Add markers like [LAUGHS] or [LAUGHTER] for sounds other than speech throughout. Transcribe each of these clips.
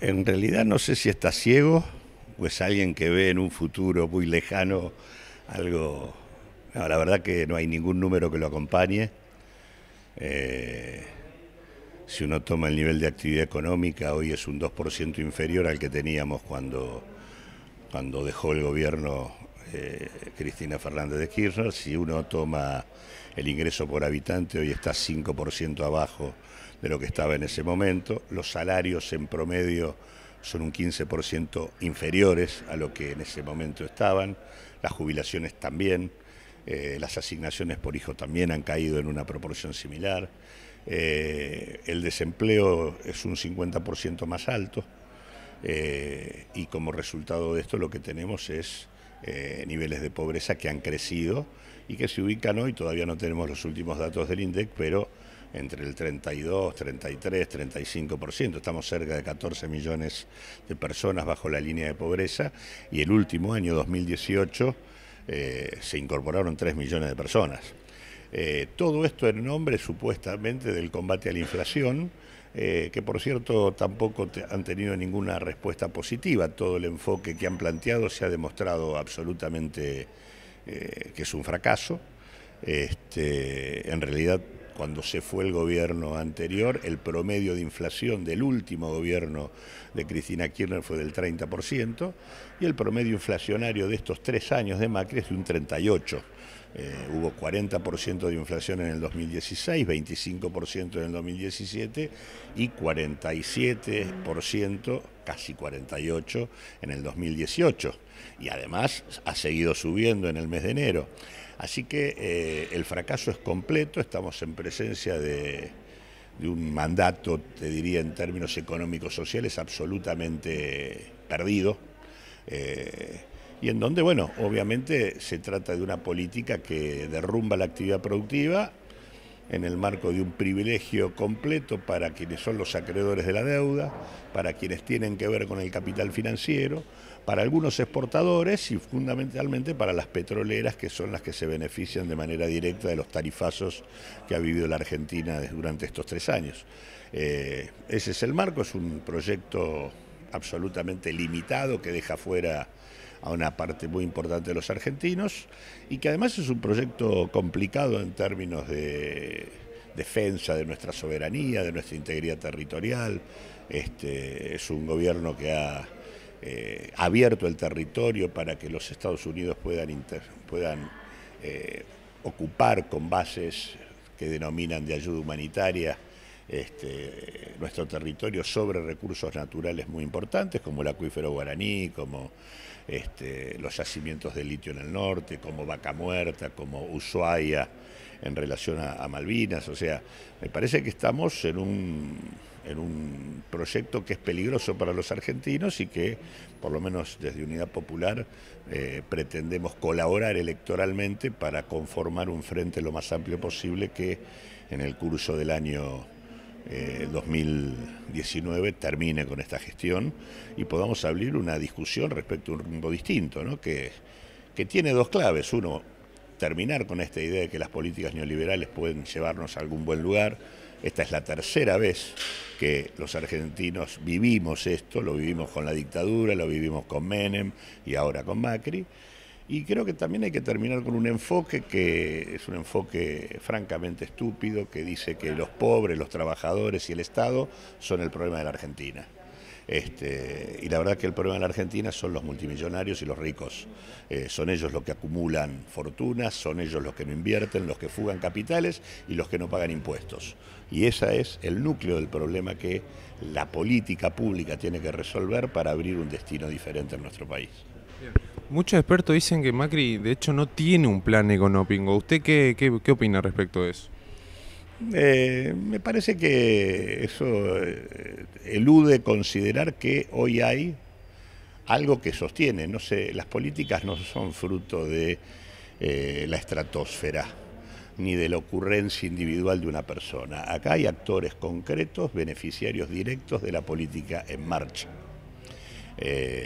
En realidad no sé si está ciego o es alguien que ve en un futuro muy lejano algo... la verdad que no hay ningún número que lo acompañe. Eh, si uno toma el nivel de actividad económica, hoy es un 2% inferior al que teníamos cuando, cuando dejó el gobierno eh, Cristina Fernández de Kirchner. Si uno toma el ingreso por habitante, hoy está 5% abajo de lo que estaba en ese momento. Los salarios en promedio son un 15% inferiores a lo que en ese momento estaban. Las jubilaciones también. Eh, las asignaciones por hijo también han caído en una proporción similar. Eh, el desempleo es un 50% más alto. Eh, y como resultado de esto lo que tenemos es niveles de pobreza que han crecido y que se ubican hoy, todavía no tenemos los últimos datos del INDEC, pero entre el 32, 33, 35%. Estamos cerca de 14 millones de personas bajo la línea de pobreza y el último año, 2018, eh, se incorporaron 3 millones de personas. Eh, todo esto en nombre supuestamente del combate a la inflación, eh, que por cierto tampoco han tenido ninguna respuesta positiva. Todo el enfoque que han planteado se ha demostrado absolutamente que es un fracaso. Este, en realidad cuando se fue el gobierno anterior, el promedio de inflación del último gobierno de Cristina Kirchner fue del 30% y el promedio inflacionario de estos tres años de Macri es de un 38%. Eh, hubo 40% de inflación en el 2016, 25% en el 2017 y 47%, casi 48% en el 2018. Y además ha seguido subiendo en el mes de enero. Así que eh, el fracaso es completo, estamos en presencia de, un mandato, te diría en términos económicos sociales, absolutamente perdido. Eh, y en donde, bueno, obviamente se trata de una política que derrumba la actividad productiva en el marco de un privilegio completo para quienes son los acreedores de la deuda, para quienes tienen que ver con el capital financiero, para algunos exportadores y fundamentalmente para las petroleras, que son las que se benefician de manera directa de los tarifazos que ha vivido la Argentina durante estos tres años. Eh, ese es el marco, es un proyecto absolutamente limitado que deja fuera a una parte muy importante de los argentinos y que además es un proyecto complicado en términos de defensa de nuestra soberanía, de nuestra integridad territorial. Este, es un gobierno que ha eh, abierto el territorio para que los Estados Unidos puedan, eh, ocupar con bases que denominan de ayuda humanitaria este, nuestro territorio sobre recursos naturales muy importantes como el acuífero guaraní, como este, los yacimientos de litio en el norte, como Vaca Muerta, como Ushuaia en relación a Malvinas. O sea, me parece que estamos en un en un proyecto que es peligroso para los argentinos y que, por lo menos desde Unidad Popular, eh, pretendemos colaborar electoralmente para conformar un frente lo más amplio posible que en el curso del año 2019 eh, termine con esta gestión y podamos abrir una discusión respecto a un rumbo distinto, que, que tiene dos claves. Uno, terminar con esta idea de que las políticas neoliberales pueden llevarnos a algún buen lugar esta es la tercera vez que los argentinos vivimos esto, lo vivimos con la dictadura, lo vivimos con Menem y ahora con Macri. Y creo que también hay que terminar con un enfoque que es un enfoque francamente estúpido, que dice que los pobres, los trabajadores y el Estado son el problema de la Argentina. Este, y la verdad que el problema en la Argentina son los multimillonarios y los ricos. Eh, son ellos los que acumulan fortunas, son ellos los que no invierten, los que fugan capitales y los que no pagan impuestos. Y ese es el núcleo del problema que la política pública tiene que resolver para abrir un destino diferente en nuestro país. Muchos expertos dicen que Macri de hecho no tiene un plan económico. ¿Usted qué, qué opina respecto a eso? Eh, me parece que eso eh, elude considerar que hoy hay algo que sostiene. No sé, las políticas no son fruto de eh, la estratosfera ni de la ocurrencia individual de una persona. Acá hay actores concretos, beneficiarios directos de la política en marcha.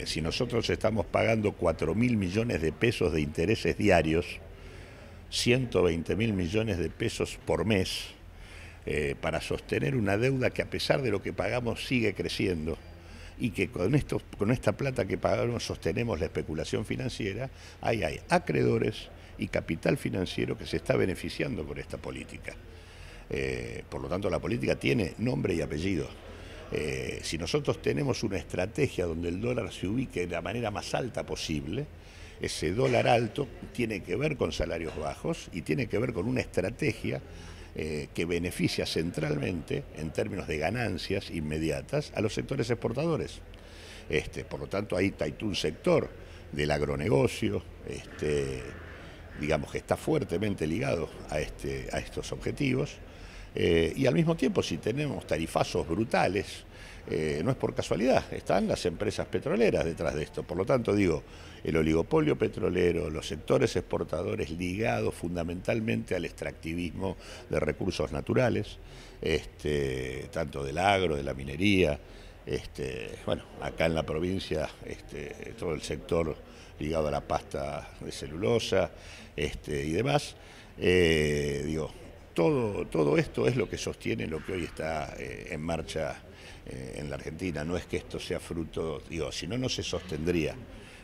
si nosotros estamos pagando cuatro mil millones de pesos de intereses diarios, 120 mil millones de pesos por mes, eh, para sostener una deuda que a pesar de lo que pagamos sigue creciendo y que con, con esta plata que pagamos sostenemos la especulación financiera, ahí hay acreedores y capital financiero que se está beneficiando por esta política. Eh, por lo tanto, la política tiene nombre y apellido. Eh, si nosotros tenemos una estrategia donde el dólar se ubique de la manera más alta posible, ese dólar alto tiene que ver con salarios bajos y tiene que ver con una estrategia eh, que beneficia centralmente en términos de ganancias inmediatas a los sectores exportadores. Este, por lo tanto, ahí hay un sector del agronegocio, este, digamos que está fuertemente ligado a este, estos objetivos. Eh, y al mismo tiempo, si tenemos tarifazos brutales, eh, no es por casualidad, están las empresas petroleras detrás de esto. Por lo tanto, digo, el oligopolio petrolero, los sectores exportadores ligados fundamentalmente al extractivismo de recursos naturales, este, tanto del agro, de la minería, este, bueno, acá en la provincia este, todo el sector ligado a la pasta de celulosa y demás, eh, digo, todo, esto es lo que sostiene lo que hoy está eh, en marcha eh, en la Argentina. No es que esto sea fruto, digo, si no, no se sostendría.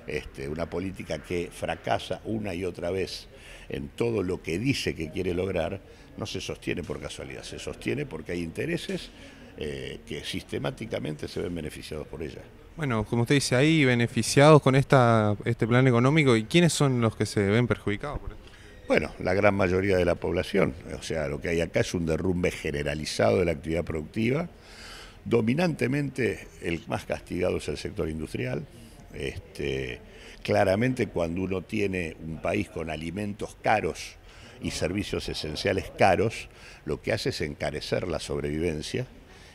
Este, una política que fracasa una y otra vez en todo lo que dice que quiere lograr, no se sostiene por casualidad, se sostiene porque hay intereses eh, que sistemáticamente se ven beneficiados por ella. Bueno, como usted dice, hay beneficiados con este plan económico, ¿y quiénes son los que se ven perjudicados por esto? Bueno, la gran mayoría de la población. O sea, lo que hay acá es un derrumbe generalizado de la actividad productiva. Dominantemente, el más castigado es el sector industrial. Este, claramente, cuando uno tiene un país con alimentos caros y servicios esenciales caros, lo que hace es encarecer la sobrevivencia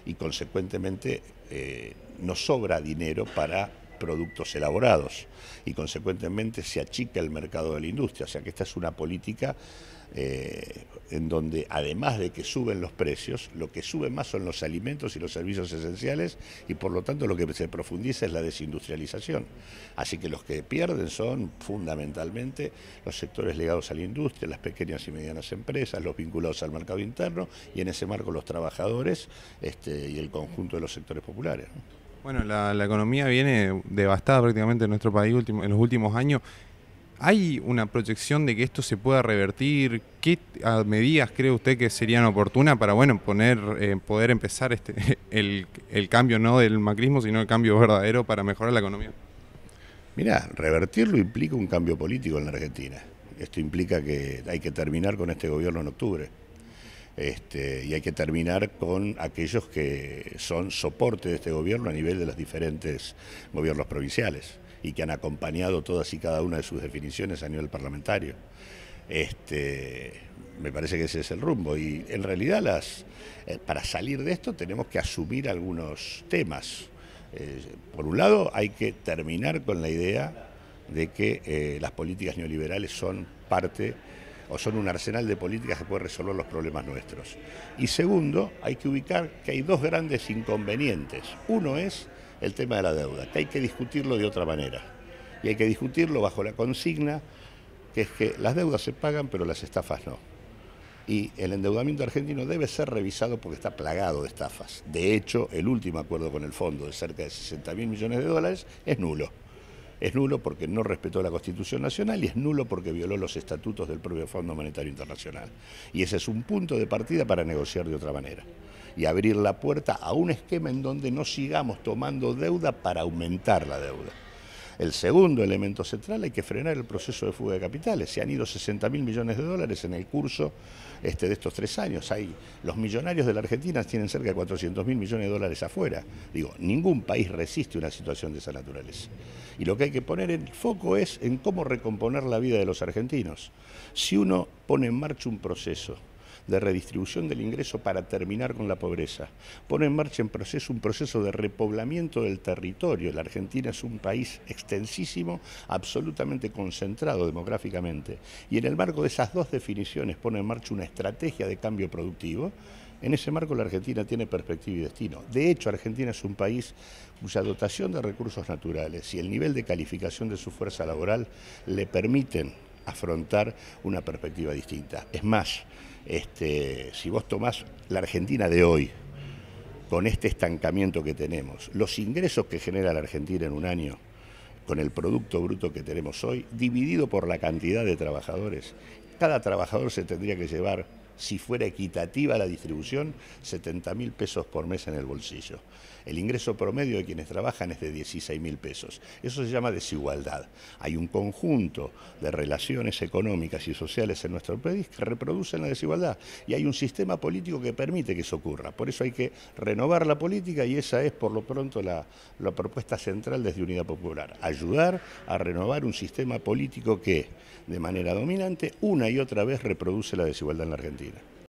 y, consecuentemente, eh, nos sobra dinero para productos elaborados y consecuentemente se achica el mercado de la industria. O sea que esta es una política eh, en donde además de que suben los precios, lo que sube más son los alimentos y los servicios esenciales y por lo tanto lo que se profundiza es la desindustrialización. Así que los que pierden son fundamentalmente los sectores legados a la industria, las pequeñas y medianas empresas, los vinculados al mercado interno y en ese marco los trabajadores este, y el conjunto de los sectores populares. Bueno, la, economía viene devastada prácticamente en nuestro país en los últimos años. ¿Hay una proyección de que esto se pueda revertir? ¿Qué medidas cree usted que serían oportunas para bueno poner, eh, poder empezar este, [LAUGHS] el, el, cambio no del macrismo, sino el cambio verdadero para mejorar la economía? Mira, revertirlo implica un cambio político en la Argentina. Esto implica que hay que terminar con este gobierno en octubre. Este, y hay que terminar con aquellos que son soporte de este gobierno a nivel de los diferentes gobiernos provinciales y que han acompañado todas y cada una de sus definiciones a nivel parlamentario. Este, me parece que ese es el rumbo y en realidad las, eh, para salir de esto tenemos que asumir algunos temas. Eh, por un lado hay que terminar con la idea de que eh, las políticas neoliberales son parte o son un arsenal de políticas que puede resolver los problemas nuestros. Y segundo, hay que ubicar que hay dos grandes inconvenientes. Uno es el tema de la deuda, que hay que discutirlo de otra manera. Y hay que discutirlo bajo la consigna que es que las deudas se pagan, pero las estafas no. Y el endeudamiento argentino debe ser revisado porque está plagado de estafas. De hecho, el último acuerdo con el fondo de cerca de 60 mil millones de dólares es nulo. Es nulo porque no respetó la Constitución Nacional y es nulo porque violó los estatutos del propio Fondo Monetario Internacional. Y ese es un punto de partida para negociar de otra manera y abrir la puerta a un esquema en donde no sigamos tomando deuda para aumentar la deuda. El segundo elemento central, hay que frenar el proceso de fuga de capitales. Se han ido 60 mil millones de dólares en el curso este, de estos tres años. Hay, los millonarios de la Argentina tienen cerca de 400 mil millones de dólares afuera. Digo, ningún país resiste una situación de esa naturaleza. Y lo que hay que poner en foco es en cómo recomponer la vida de los argentinos. Si uno pone en marcha un proceso, de redistribución del ingreso para terminar con la pobreza. Pone en marcha en proceso un proceso de repoblamiento del territorio. La Argentina es un país extensísimo, absolutamente concentrado demográficamente. Y en el marco de esas dos definiciones pone en marcha una estrategia de cambio productivo en ese marco la Argentina tiene perspectiva y destino. De hecho, Argentina es un país cuya dotación de recursos naturales y el nivel de calificación de su fuerza laboral le permiten afrontar una perspectiva distinta. Es más, este, si vos tomás la Argentina de hoy, con este estancamiento que tenemos, los ingresos que genera la Argentina en un año, con el Producto Bruto que tenemos hoy, dividido por la cantidad de trabajadores, cada trabajador se tendría que llevar si fuera equitativa la distribución, 70 mil pesos por mes en el bolsillo. El ingreso promedio de quienes trabajan es de 16 mil pesos. Eso se llama desigualdad. Hay un conjunto de relaciones económicas y sociales en nuestro país que reproducen la desigualdad y hay un sistema político que permite que eso ocurra. Por eso hay que renovar la política y esa es por lo pronto la, la propuesta central desde Unidad Popular. Ayudar a renovar un sistema político que de manera dominante una y otra vez reproduce la desigualdad en la Argentina. Later.